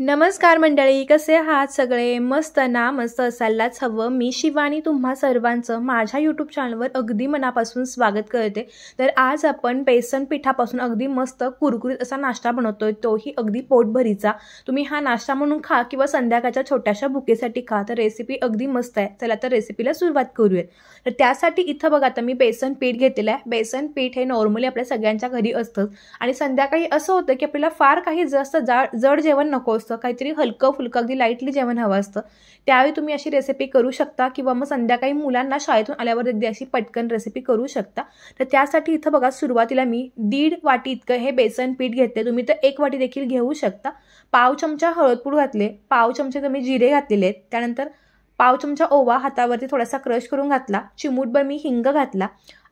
नमस्कार मंडळी कसे आहात सगळे मस्त ना मस्त असायलाच हवं मी शिवानी तुम्हा सर्वांचं माझ्या यूट्यूब चॅनलवर अगदी मनापासून स्वागत करते तर आज आपण बेसन पिठापासून अगदी मस्त कुरकुरीत असा नाश्ता बनवतोय तोही अगदी पोटभरीचा तुम्ही हा नाश्ता म्हणून खा किंवा संध्याकाळच्या छोट्याशा भुकेसाठी खा तर रेसिपी अगदी मस्त आहे चला तर रेसिपीला सुरुवात करूयात तर त्यासाठी इथं बघा आता मी बेसन पीठ घेतलेलं आहे बेसन पीठ हे नॉर्मली आपल्या सगळ्यांच्या घरी असतं आणि संध्याकाळी असं होतं की आपल्याला फार काही जास्त जाड जड जेवण नको असतं काहीतरी हलकं फुलकं अगदी लाईटली जेवण हवं असतं त्यावेळी तुम्ही अशी रेसिपी करू शकता किंवा मग संध्याकाळी मुलांना शाळेतून आल्यावर अगदी अशी पटकन रेसिपी करू शकता तर त्यासाठी इथं बघा सुरुवातीला मी दीड वाटी इतकं हे बेसन पीठ घेतले तुम्ही तर एक वाटी देखील घेऊ शकता पाव चमचा हळदपूड घातले पाव चमचे तुम्ही जिरे घातलेले आहेत त्यानंतर पाव चमचा ओवा हातावरती थोडासा क्रश करून घातला चिमूटभर मी हिंग घातला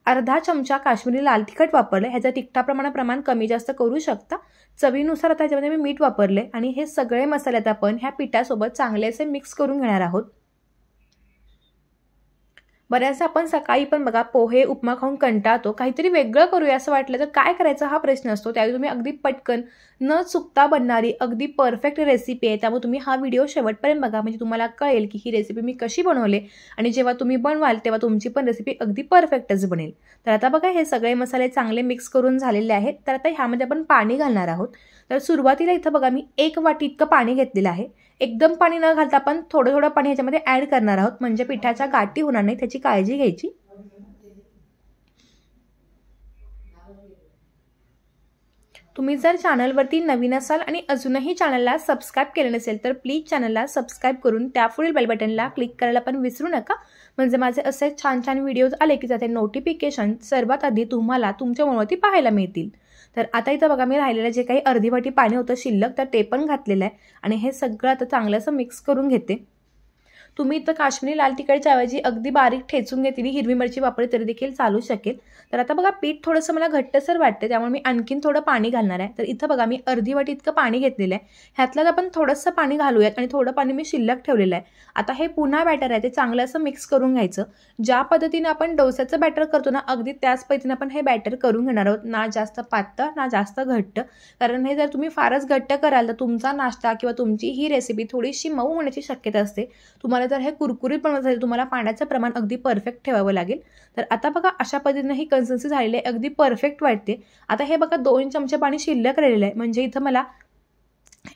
अर्धा चमचा काश्मीरी लाल तिखट वापरलं ह्याचं तिखटाप्रमाणे प्रमाण कमी जास्त करू शकता चवीनुसार आता ह्याच्यामध्ये मी मीठ वापरले आणि हे सगळे मसाले आता आपण ह्या पिठासोबत चांगले असे मिक्स करून घेणार आहोत बऱ्याचदा आपण सकाळी पण बघा पोहे उपमा खाऊन कंटाळतो काहीतरी वेगळं करूया असं वाटलं तर काय करायचं हा प्रश्न असतो त्यावेळी तुम्ही अगदी पटकन न चुकता बनणारी अगदी परफेक्ट रेसिपी आहे त्यामुळे तुम्ही हा व्हिडिओ शेवटपर्यंत बघा म्हणजे तुम्हाला कळेल की ही रेसिपी मी कशी बनवले आणि जेव्हा तुम्ही बनवाल तेव्हा तुमची पण रेसिपी अगदी परफेक्टच बनेल तर आता बघा हे सगळे मसाले चांगले मिक्स करून झालेले आहेत तर आता ह्यामध्ये आपण पाणी घालणार आहोत तर सुरुवातीला इथं बघा मी एक वाटी इतकं पाणी घेतलेलं आहे एकदम पाणी न घालता आपण थोडं थोडं पाणी ह्याच्यामध्ये ऍड करणार आहोत म्हणजे पिठाच्या गाठी होणार नाही त्याची काळजी घ्यायची तुम्ही जर चॅनलवरती नवीन असाल आणि अजूनही चॅनलला सबस्क्राईब केलं नसेल तर प्लीज चॅनलला सबस्क्राईब करून त्या पुढील बेल बटनला क्लिक करायला पण विसरू नका म्हणजे माझे असे छान छान व्हिडिओज आले की जाते नोटिफिकेशन सर्वात आधी तुम्हाला तुमच्या मोबाईल पाहायला मिळतील तर आता इथं बघा मी राहिलेलं जे काही अर्धी वाटी पाणी होतं शिल्लक तर ते पण घातलेलं आहे आणि हे सगळं आता चांगलं मिक्स करून घेते तुम्ही इथं काश्मीरी लाल तिखटच्या ऐवजी अगदी बारीक ठेचून घेतील हिरवी मिरची वापरली तरी देखील चालू शकेल तर आता बघा पीठ थोडंसं मला घट्टसर वाटतं त्यामुळे मी आणखीन थोडं पाणी घालणार आहे तर इथं बघा मी अर्धी वाटी इतकं पाणी घेतलेलं आहे ह्यातलं आपण थोडंसं पाणी घालूयात आणि थोडं पाणी मी शिल्लक ठेवलेलं आहे आता हे पुन्हा बॅटर आहे ते चांगलं असं मिक्स करून घ्यायचं ज्या पद्धतीने आपण डोस्याचं बॅटर करतो ना अगदी त्याच पद्धतीने आपण हे बॅटर करून घेणार आहोत ना जास्त पातळ ना जास्त घट्ट कारण हे जर तुम्ही फारच घट्ट कराल तर तुमचा नाश्ता किंवा तुमची ही रेसिपी थोडीशी मऊ होण्याची शक्यता असते तुम्हाला तुम्हाला जर हे कुरकुरीत बनवायचं तुम्हाला पाण्याचं प्रमाण अगदी परफेक्ट ठेवावं लागेल तर आता बघा अशा पद्धतीने ही कन्सिस्टन्सी झालेली आहे अगदी परफेक्ट वाटते आता हे बघा दोन चमचे पाणी शिल्लक राहिलेलं आहे म्हणजे इथं मला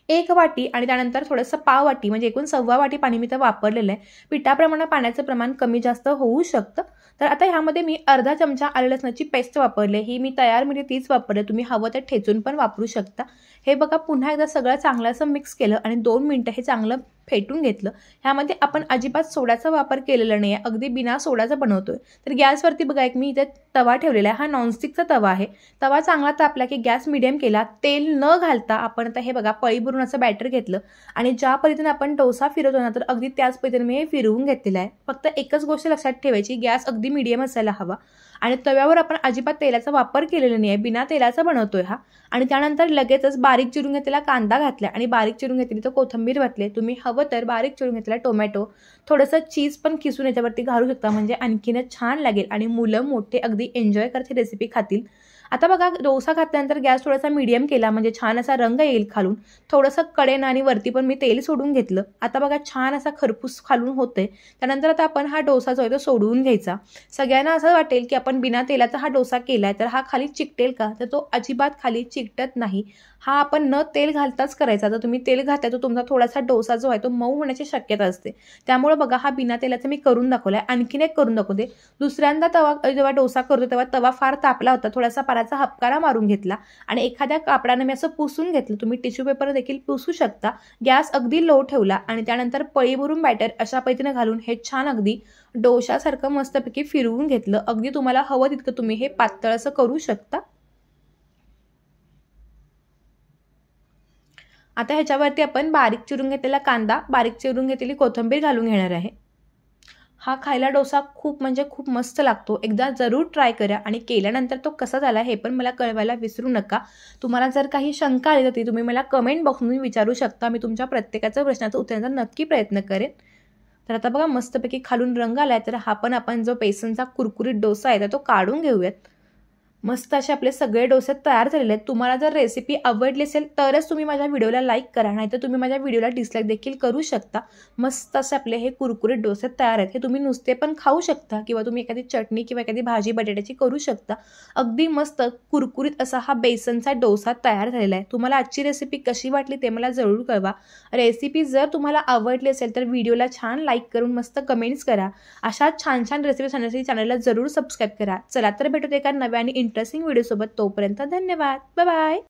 एक वाटी आणि त्यानंतर थोडंसं पाव वाटी म्हणजे एकूण सव्वा वाटी पाणी मी तर वापरलेलं आहे पिठाप्रमाणे पाण्याचं प्रमाण कमी जास्त होऊ शकतं तर आता ह्यामध्ये मी अर्धा चमचा आले लसणाची पेस्ट वापरली ही मी तयार म्हणजे तीच वापरले तुम्ही हवं तर ठेचून पण वापरू शकता हे बघा पुन्हा एकदा सगळं चांगलं असं मिक्स केलं आणि दोन मिनटं हे चांगलं फेटून घेतलं ह्यामध्ये आपण अजिबात सोडाचा वापर केलेला नाही आहे अगदी बिना सोडाचा बनवतोय तर गॅसवरती बघा एक मी इथे तवा ठेवलेला आहे हा नॉनस्टिकचा तवा आहे तवा चांगला तापला की गॅस मिडियम केला तेल न घालता आपण आता हे बघा पळी भरून असं बॅटर घेतलं आणि ज्या पद्धतीने आपण डोसा फिरवतो ना तर अगदी त्याच पद्धतीने मी हे फिरवून घेतलेला आहे फक्त एकच गोष्ट लक्षात ठेवायची गॅस अगदी मिडियम असायला हवा आणि तव्यावर आपण अजिबात तेलाचा वापर केलेला नाही आहे बिना तेलाचा बनवतोय हा आणि त्यानंतर लगेचच बारीक चिरून घेतलेला कांदा घातला आणि बारीक चिरून घेतली तर कोथंबीर घातले तुम्ही हवं तर बारीक चिरून घेतलेला टोमॅटो थोडंसं चीज पण खिसून याच्यावरती घालू शकता म्हणजे आणखीनच छान लागेल आणि मुलं मोठे अगदी एन्जॉय करते रेसिपी खातील आता बघा डोसा घातल्यानंतर गॅस थोडासा मीडियम केला म्हणजे छान असा रंग येईल खालून थोडंसं कडेन आणि वरती पण मी तेल सोडून घेतलं आता बघा छान असा खरपूस खालून होते त्यानंतर आता आपण हा डोसा जो आहे तो सोडवून घ्यायचा सगळ्यांना असं वाटेल की आपण बिना तेलाचा हा डोसा केला तर हा खाली चिकटेल का तर तो अजिबात खाली चिकटत नाही हा आपण न तेल घालताच करायचा जर तुम्ही तेल घातला तर तुमचा थोडासा डोसा जो आहे तो मऊ होण्याची शक्यता असते त्यामुळे बघा हा बिना तेलाचा मी करून दाखवलाय आणखीन एक करून दाखवते दुसऱ्यांदा तवा जेव्हा डोसा करतो तेव्हा तवा फार तापला होता थोडासा कापडाचा हपकारा मारून घेतला आणि एखाद्या कापडाने मी असं पुसून घेतलं तुम्ही टिश्यू पेपर देखील पुसू शकता गॅस अगदी लो ठेवला आणि त्यानंतर पळी भरून बॅटर अशा पद्धतीने घालून हे छान अगदी डोशासारखं मस्तपैकी फिरवून घेतलं अगदी तुम्हाला हवं तितकं तुम्ही हे पातळ असं करू शकता आता ह्याच्यावरती आपण बारीक चिरून घेतलेला कांदा बारीक चिरून घेतलेली कोथिंबीर घालून घेणार आहे हा खायला डोसा खूप म्हणजे खूप मस्त लागतो एकदा जरूर ट्राय करा आणि केल्यानंतर तो कसा झाला हे पण मला कळवायला विसरू नका तुम्हाला जर काही शंका आली तर ती तुम्ही मला कमेंट बॉक्समधून विचारू शकता मी तुमच्या प्रत्येकाच्या प्रश्नाचं उत्तरांचा नक्की प्रयत्न करेन तर आता बघा मस्तपैकी खालून रंग आला आहे तर हा पण आपण जो बेसनचा कुरकुरीत डोसा आहे तर तो काढून घेऊयात मस्त असे आपले सगळे डोसे तयार झालेले आहेत तुम्हाला जर रेसिपी आवडली असेल तरच तुम्ही माझ्या व्हिडिओला लाईक करा नाही तर तुम्ही माझ्या व्हिडिओला डिसलाईक देखील करू शकता मस्त असे आपले हे कुरकुरीत डोसे तयार आहेत हे तुम्ही नुसते पण खाऊ शकता किंवा तुम्ही एखादी चटणी किंवा एखादी भाजी बटाट्याची करू शकता अगदी मस्त कुरकुरीत असा हा बेसनचा डोसा तयार झालेला आहे तुम्हाला आजची रेसिपी कशी वाटली ते मला जरूर कळवा रेसिपी जर तुम्हाला आवडली असेल तर व्हिडिओला छान लाईक करून मस्त कमेंट्स करा अशा छान छान रेसिपी सांगण्यासाठी चॅनलला जरूर सबस्क्राईब करा चला तर भेटू एका नव्या आणि इंटरेस्टिंग व्हिडिओसोबत तोपर्यंत धन्यवाद बाय